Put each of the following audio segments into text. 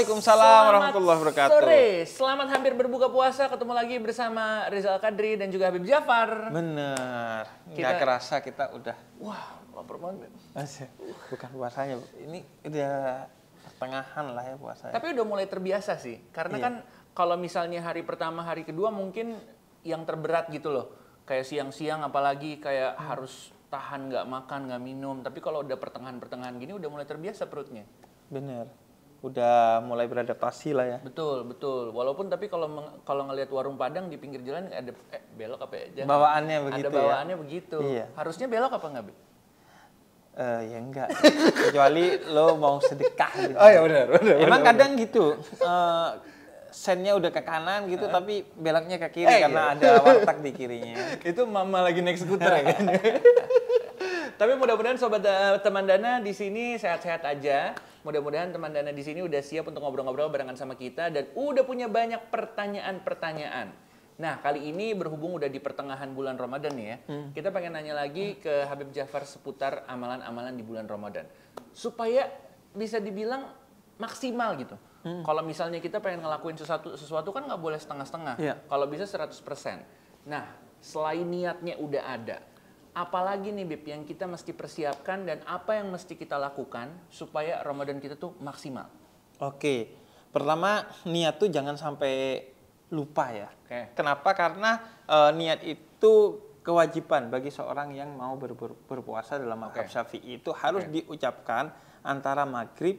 Waalaikumsalam warahmatullah warahmatullahi wabarakatuh. Sore, selamat hampir berbuka puasa. Ketemu lagi bersama Rizal Kadri dan juga Habib Jafar. Benar. Kita... Gak kerasa kita udah. Wah, lapar banget. Bukan puasanya, ini udah pertengahan lah ya puasanya. Tapi udah mulai terbiasa sih. Karena iya. kan kalau misalnya hari pertama, hari kedua mungkin yang terberat gitu loh. Kayak siang-siang apalagi kayak hmm. harus tahan nggak makan nggak minum tapi kalau udah pertengahan pertengahan gini udah mulai terbiasa perutnya bener udah mulai beradaptasi lah ya. Betul, betul. Walaupun tapi kalau kalau ngelihat warung Padang di pinggir jalan ada eh, belok apa ya? Bawaannya begitu. Ada ya? bawaannya ya? begitu. Iya. Harusnya belok apa enggak, Bi? Uh, ya enggak kecuali lo mau sedekah gitu. Oh ya benar benar. Emang benar, kadang benar. gitu uh, sennya udah ke kanan gitu uh. tapi belaknya ke kiri eh, iya. karena iya. ada warteg di kirinya. Itu mama lagi naik skuter ya kan. tapi mudah-mudahan sobat eh, teman Dana di sini sehat-sehat aja Mudah-mudahan teman Dana di sini udah siap untuk ngobrol-ngobrol barengan sama kita dan udah punya banyak pertanyaan-pertanyaan. Nah, kali ini berhubung udah di pertengahan bulan Ramadan ya, hmm. kita pengen nanya lagi hmm. ke Habib Jafar seputar amalan-amalan di bulan Ramadan. Supaya bisa dibilang maksimal gitu. Hmm. Kalau misalnya kita pengen ngelakuin sesuatu, sesuatu kan nggak boleh setengah-setengah. Yeah. Kalau bisa 100%. Nah, selain niatnya udah ada, apalagi nih Bib yang kita mesti persiapkan dan apa yang mesti kita lakukan supaya Ramadan kita tuh maksimal? Oke, pertama niat tuh jangan sampai lupa ya. Oke. Kenapa? Karena e, niat itu kewajiban bagi seorang yang mau ber, ber, berpuasa dalam mazhab Syafi'i itu harus Oke. diucapkan antara maghrib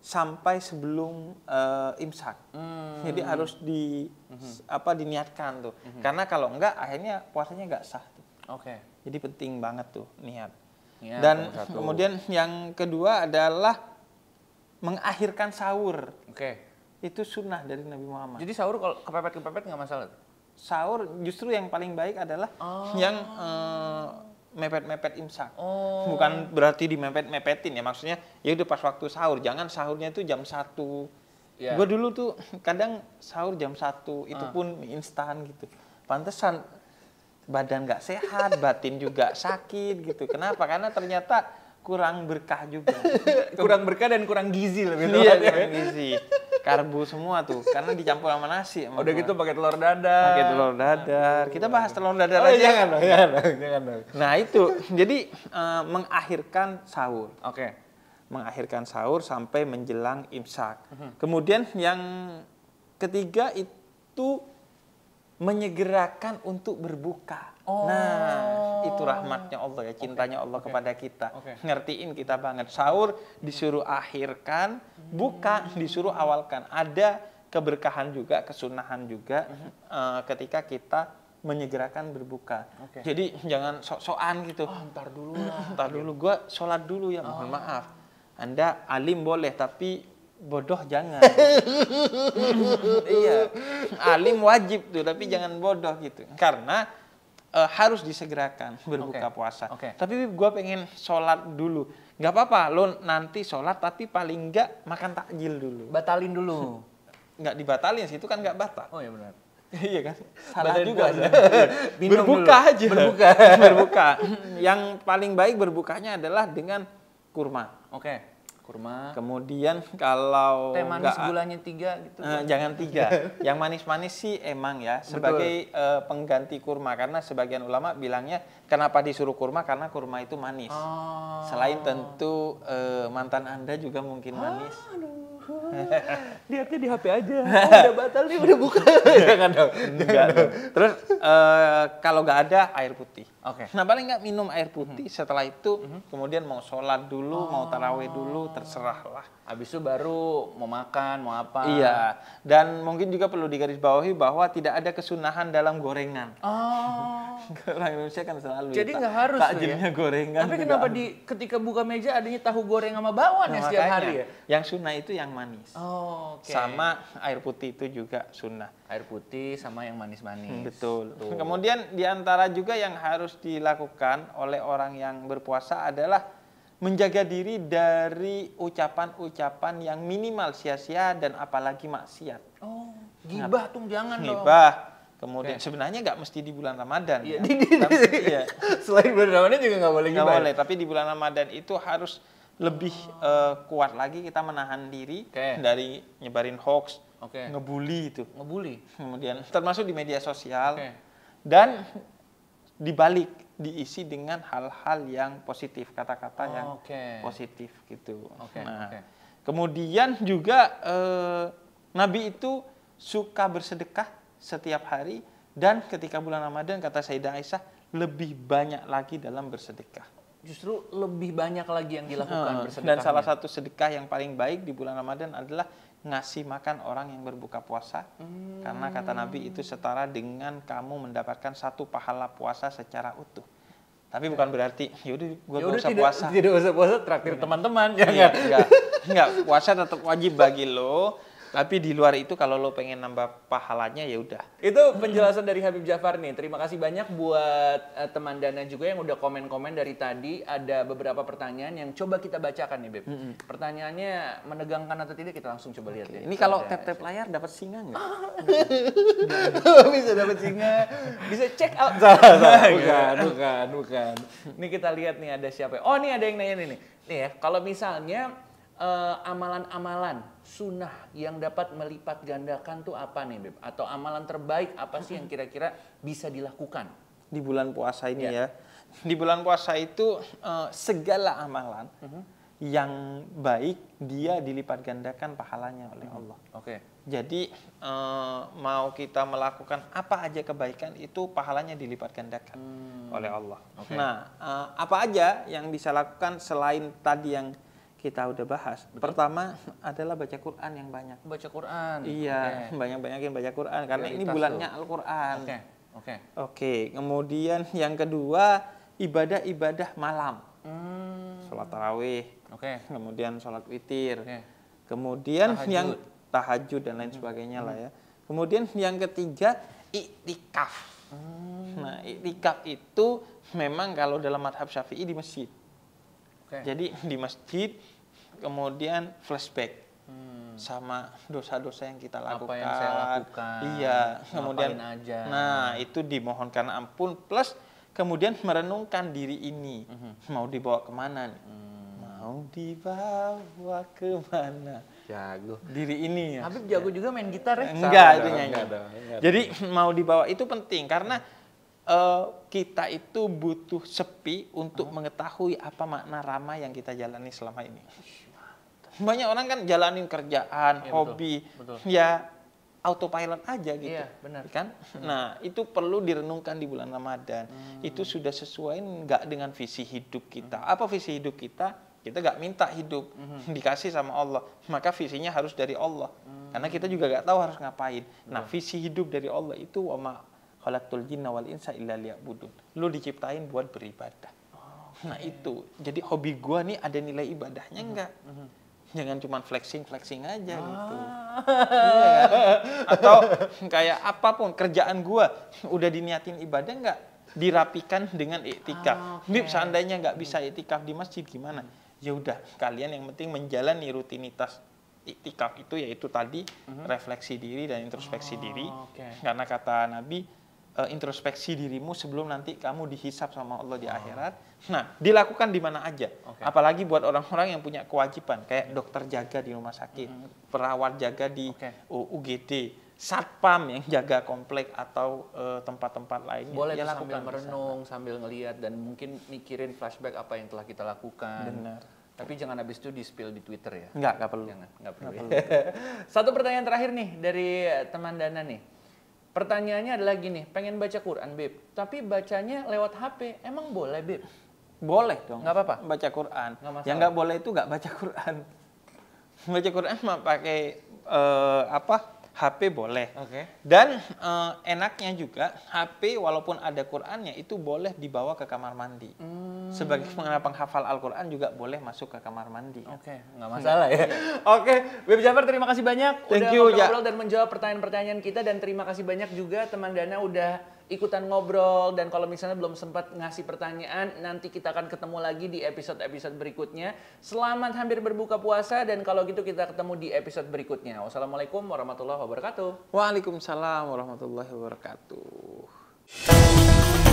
sampai sebelum e, imsak. Hmm. Jadi harus di hmm. apa diniatkan tuh. Hmm. Karena kalau enggak akhirnya puasanya enggak sah. Oke. Okay. Jadi penting banget tuh niat. Ya, Dan satu. kemudian yang kedua adalah mengakhirkan sahur. Oke. Okay. Itu sunnah dari Nabi Muhammad. Jadi sahur kalau kepepet-kepepet nggak masalah? Sahur justru yang paling baik adalah oh. yang mepet eh, mepet-mepet imsak. Oh. Bukan berarti di mepet mepetin ya maksudnya ya udah pas waktu sahur. Jangan sahurnya itu jam satu. Yeah. Gue dulu tuh kadang sahur jam satu itu uh. pun mie instan gitu. Pantesan badan nggak sehat, batin juga sakit gitu. Kenapa? Karena ternyata kurang berkah juga. kurang berkah dan kurang gizi lebih Iya, kurang gizi. Karbu semua tuh, karena dicampur sama nasi. Sama Udah gitu pakai telur dadar. Pakai telur dadar. Kita bahas telur dadar oh, iya, aja. Jangan dong, jangan dong, jangan dong. Nah itu, jadi uh, mengakhirkan sahur. Oke. Okay. Mengakhirkan sahur sampai menjelang imsak. Mm-hmm. Kemudian yang ketiga itu menyegerakan untuk berbuka. Oh. Nah, itu rahmatnya Allah ya, cintanya okay. Allah okay. kepada kita. Okay. Ngertiin kita banget. Sahur disuruh akhirkan, buka disuruh awalkan. Ada keberkahan juga, kesunahan juga uh -huh. uh, ketika kita menyegerakan berbuka. Okay. Jadi jangan sok-sokan gitu. Oh, ntar dulu lah. ntar dulu, gue sholat dulu ya, mohon oh. maaf. Anda alim boleh, tapi bodoh jangan iya alim wajib tuh tapi jangan bodoh gitu karena uh, harus disegerakan berbuka okay. puasa okay. tapi gue pengen sholat dulu nggak apa-apa lo nanti sholat tapi paling nggak makan takjil dulu batalin dulu nggak dibatalin sih itu kan nggak batal oh iya benar iya kan salah Badan juga Ya. berbuka dulu. aja berbuka berbuka yang paling baik berbukanya adalah dengan kurma oke okay kurma. Kemudian kalau teh manis gak, gulanya tiga gitu. Eh, jangan tiga. yang manis-manis sih emang ya sebagai uh, pengganti kurma karena sebagian ulama bilangnya kenapa disuruh kurma karena kurma itu manis. Oh. Selain tentu uh, mantan anda juga mungkin ah, manis. aduh lihatnya di HP aja. Oh, udah batal nih, udah buka. Jangan dong. Jangan dong. Terus uh, kalau nggak ada air putih. Oke. Okay. Nah paling nggak minum air putih. Hmm. Setelah itu hmm. kemudian mau sholat dulu, oh. mau taraweh oh. dulu, terserah lah. Abis itu baru mau makan, mau apa. Iya. Dan mungkin juga perlu digarisbawahi bahwa tidak ada kesunahan dalam gorengan. Oh. orang Indonesia kan selalu. Jadi nggak harus takjilnya ya? gorengan. Tapi kenapa di ketika buka meja adanya tahu goreng sama bawang nah, ya setiap hari ya? Yang sunnah itu yang manis. Oh, okay. Sama air putih itu juga sunnah. Air putih sama yang manis-manis. Hmm, betul. Tuh. Kemudian diantara juga yang harus dilakukan oleh orang yang berpuasa adalah menjaga diri dari ucapan-ucapan yang minimal sia-sia dan apalagi maksiat. Oh, gibah tuh jangan gibah. dong. Gibah Kemudian okay. sebenarnya nggak mesti di bulan Ramadan. Iya. Ya. tapi, di, iya. Selain bulan Ramadan juga nggak boleh. Nggak boleh. Tapi di bulan Ramadan itu harus lebih uh, kuat lagi kita menahan diri okay. dari nyebarin hoax, okay. ngebully itu. Ngebully. Kemudian termasuk di media sosial okay. dan dibalik diisi dengan hal-hal yang positif, kata-kata oh, yang okay. positif gitu. Okay. Nah, okay. kemudian juga uh, Nabi itu suka bersedekah setiap hari dan ketika bulan Ramadan kata Sayyidah Aisyah lebih banyak lagi dalam bersedekah. Justru lebih banyak lagi yang dilakukan hmm, bersedekah. Dan salah satu sedekah yang paling baik di bulan Ramadan adalah ngasih makan orang yang berbuka puasa. Hmm. Karena kata Nabi itu setara dengan kamu mendapatkan satu pahala puasa secara utuh. Tapi bukan berarti yaudah gue ya gak usah puasa. Tidak usah puasa traktir iya. teman-teman. Ya, enggak, enggak, iya, puasa tetap wajib bagi lo tapi di luar itu kalau lo pengen nambah pahalanya ya udah. Itu penjelasan dari Habib Jafar nih. Terima kasih banyak buat uh, teman Dana juga yang udah komen-komen dari tadi. Ada beberapa pertanyaan yang coba kita bacakan nih, Beb. Mm -hmm. Pertanyaannya menegangkan atau tidak kita langsung coba lihat okay. Ya. lihat. Ini kalau tap-tap layar dapat singa nggak? Bisa dapat singa. Bisa check out. Salah, salah. Bukan, bukan, bukan. Ini kita lihat nih ada siapa. Oh, ini ada yang nanya nih. Nih ya, kalau misalnya Eh, amalan-amalan uh, sunnah yang dapat melipat gandakan tuh apa nih Beb? Atau amalan terbaik apa sih yang kira-kira bisa dilakukan? Di bulan puasa ini ya. ya. Di bulan puasa itu uh, segala amalan uh mm-hmm. -huh. yang baik dia dilipat gandakan pahalanya oleh uh mm-hmm. -huh. Allah. Oke. Okay. Jadi uh, mau kita melakukan apa aja kebaikan itu pahalanya dilipat gandakan hmm. oleh Allah. Okay. Nah, uh, apa aja yang bisa lakukan selain tadi yang kita udah bahas. Betul. Pertama adalah baca Quran yang banyak. Baca Quran. Iya, okay. banyak-banyakin baca Quran karena ini bulannya Al-Qur'an. Oke. Okay. Oke. Okay. Oke, okay. kemudian yang kedua ibadah-ibadah malam. Hmm. Sholat tarawih. Oke. Okay. Kemudian sholat witir. Okay. Kemudian tahajud. yang tahajud dan lain hmm. sebagainya hmm. lah ya. Kemudian yang ketiga itikaf. Hmm. Nah, itikaf itu memang kalau dalam madhab Syafi'i di masjid. Okay. Jadi di masjid kemudian flashback hmm. sama dosa-dosa yang kita lakukan. Apa yang saya lakukan? Iya, kemudian aja. Nah, itu dimohonkan ampun plus kemudian merenungkan diri ini -hmm. mau dibawa kemana nih? Hmm mau dibawa kemana? Jago. Diri ini ya. Habib jago ya. juga main gitar ya? Enggak, itu nyanyi. Enggak, enggak, enggak, Jadi mau dibawa itu penting karena uh, kita itu butuh sepi untuk hmm. mengetahui apa makna ramah yang kita jalani selama ini. Banyak orang kan jalanin kerjaan, ya, hobi, betul, betul. ya autopilot aja gitu, iya, benar kan? Nah itu perlu direnungkan di bulan Ramadan. Hmm. Itu sudah sesuai nggak dengan visi hidup kita? Hmm. Apa visi hidup kita? kita nggak minta hidup hmm dikasih sama Allah maka visinya harus dari Allah hmm karena kita juga nggak tahu harus ngapain nah, Betul. nah visi hidup dari Allah itu khalaqtul jinna wal insa illa liya'budun. Lu diciptain buat beribadah. Oh, okay. Nah itu, jadi hobi gua nih ada nilai ibadahnya enggak? Hmm. enggak? Hmm. Jangan cuma flexing flexing aja ah. gitu. Iya kan? Atau kayak apapun kerjaan gua udah diniatin ibadah enggak? Dirapikan dengan iktikaf. Ah, okay. seandainya enggak bisa hmm. iktikaf di masjid gimana? Ya udah, kalian yang penting menjalani rutinitas iktikaf itu yaitu tadi mm -hmm. refleksi diri dan introspeksi oh, diri. Okay. Karena kata Nabi uh, introspeksi dirimu sebelum nanti kamu dihisap sama Allah di oh. akhirat. Nah, dilakukan di mana aja. Okay. Apalagi buat orang-orang yang punya kewajiban kayak dokter jaga di rumah sakit, mm -hmm. perawat jaga di okay. UGD, satpam yang jaga komplek atau eh, tempat-tempat uh, lainnya. Boleh ya, lakukan sambil merenung, sana. sambil ngelihat dan mungkin mikirin flashback apa yang telah kita lakukan. Benar. Tapi jangan habis itu di-spill di Twitter ya. Enggak, enggak perlu. Jangan, enggak perlu. Enggak ya. perlu. Satu pertanyaan terakhir nih dari teman Dana nih. Pertanyaannya adalah gini, pengen baca Quran, Bib, tapi bacanya lewat HP, emang boleh, Bib? Boleh dong. Gak apa-apa? Baca Quran. Gak Yang gak boleh itu gak baca Quran. Baca Quran mah pakai uh, apa? HP boleh. Okay. Dan uh, enaknya juga HP walaupun ada Qurannya itu boleh dibawa ke kamar mandi. Hmm. Sebagai penghafal Al-Quran juga boleh masuk ke kamar mandi. Oke, okay. nggak masalah ya. Iya. Oke, okay. Web Jafar terima kasih banyak Thank udah ngobrol-ngobrol ya. dan menjawab pertanyaan-pertanyaan kita dan terima kasih banyak juga teman Dana udah ikutan ngobrol dan kalau misalnya belum sempat ngasih pertanyaan nanti kita akan ketemu lagi di episode-episode berikutnya. Selamat hampir berbuka puasa dan kalau gitu kita ketemu di episode berikutnya. Wassalamualaikum warahmatullahi wabarakatuh. Waalaikumsalam warahmatullahi wabarakatuh.